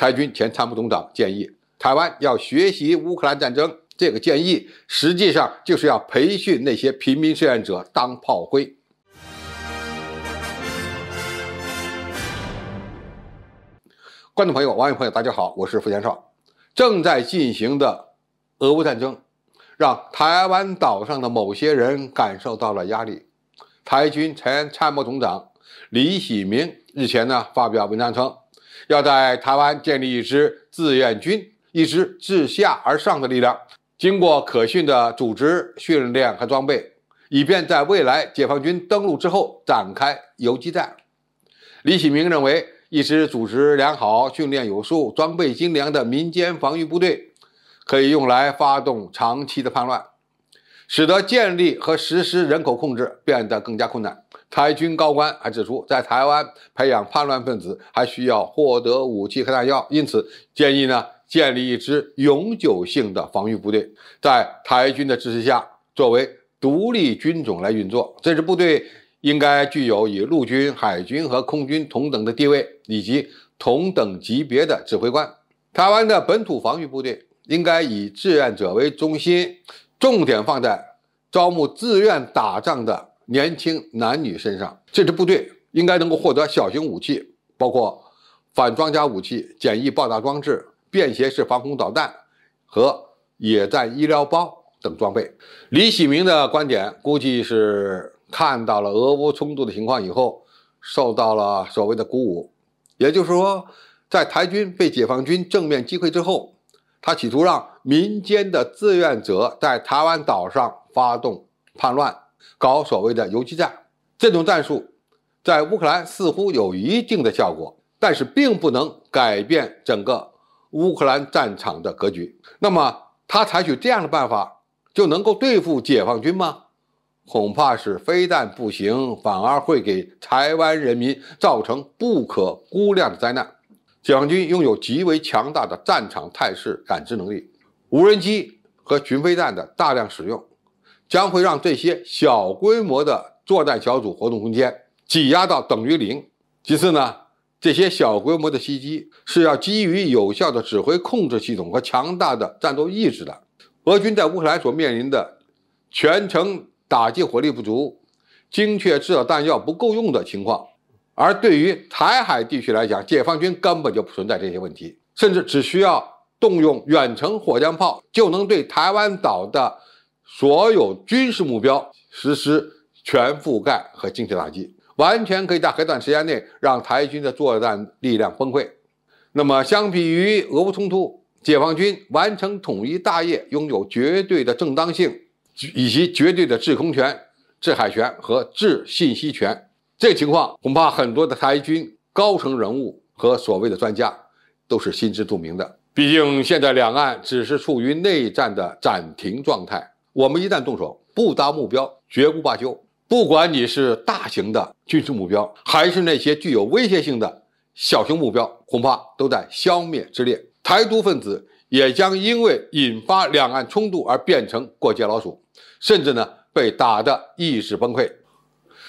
台军前参谋总长建议台湾要学习乌克兰战争，这个建议实际上就是要培训那些平民志愿者当炮灰。观众朋友、网友朋友，大家好，我是傅强少。正在进行的俄乌战争，让台湾岛上的某些人感受到了压力。台军前参谋总长李喜明日前呢发表文章称。要在台湾建立一支志愿军，一支自下而上的力量，经过可训的组织、训练和装备，以便在未来解放军登陆之后展开游击战。李启明认为，一支组织良好、训练有素、装备精良的民间防御部队，可以用来发动长期的叛乱，使得建立和实施人口控制变得更加困难。台军高官还指出，在台湾培养叛乱分子还需要获得武器和弹药，因此建议呢建立一支永久性的防御部队，在台军的支持下，作为独立军种来运作。这支部队应该具有与陆军、海军和空军同等的地位以及同等级别的指挥官。台湾的本土防御部队应该以志愿者为中心，重点放在招募自愿打仗的。年轻男女身上，这支部队应该能够获得小型武器，包括反装甲武器、简易爆炸装置、便携式防空导弹和野战医疗包等装备。李喜明的观点估计是看到了俄乌冲突的情况以后，受到了所谓的鼓舞。也就是说，在台军被解放军正面击溃之后，他企图让民间的志愿者在台湾岛上发动叛乱。搞所谓的游击战，这种战术在乌克兰似乎有一定的效果，但是并不能改变整个乌克兰战场的格局。那么，他采取这样的办法就能够对付解放军吗？恐怕是非但不行，反而会给台湾人民造成不可估量的灾难。解放军拥有极为强大的战场态势感知能力，无人机和巡飞弹的大量使用。将会让这些小规模的作战小组活动空间挤压到等于零。其次呢，这些小规模的袭击是要基于有效的指挥控制系统和强大的战斗意志的。俄军在乌克兰所面临的全程打击火力不足、精确制导弹药不够用的情况，而对于台海地区来讲，解放军根本就不存在这些问题，甚至只需要动用远程火箭炮就能对台湾岛的。所有军事目标实施全覆盖和精确打击，完全可以在很短时间内让台军的作战力量崩溃。那么，相比于俄乌冲突，解放军完成统一大业拥有绝对的正当性，以及绝对的制空权、制海权和制信息权。这情况恐怕很多的台军高层人物和所谓的专家都是心知肚明的。毕竟，现在两岸只是处于内战的暂停状态。我们一旦动手，不达目标绝不罢休。不管你是大型的军事目标，还是那些具有威胁性的小型目标，恐怕都在消灭之列。台独分子也将因为引发两岸冲突而变成过街老鼠，甚至呢被打得意识崩溃。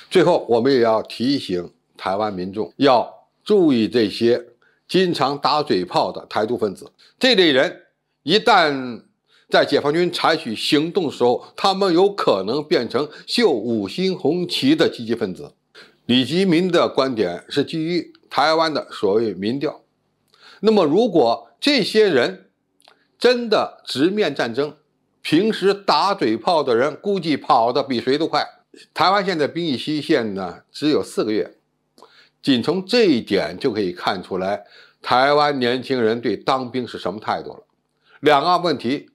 最后，我们也要提醒台湾民众要注意这些经常打嘴炮的台独分子，这类人一旦……在解放军采取行动的时候，他们有可能变成绣五星红旗的积极分子。李吉民的观点是基于台湾的所谓民调。那么，如果这些人真的直面战争，平时打嘴炮的人估计跑得比谁都快。台湾现在兵役期限呢只有四个月，仅从这一点就可以看出来台湾年轻人对当兵是什么态度了。两岸问题。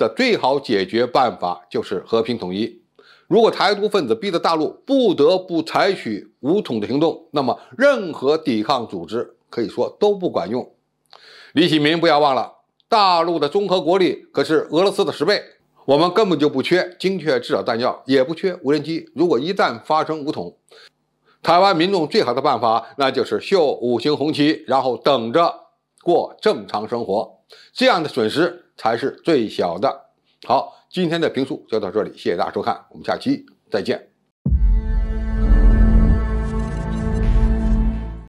的最好解决办法就是和平统一。如果台独分子逼得大陆不得不采取武统的行动，那么任何抵抗组织可以说都不管用。李启明，不要忘了，大陆的综合国力可是俄罗斯的十倍，我们根本就不缺精确制导弹药，也不缺无人机。如果一旦发生武统，台湾民众最好的办法那就是秀五星红旗，然后等着过正常生活。这样的损失。才是最小的。好，今天的评述就到这里，谢谢大家收看，我们下期再见。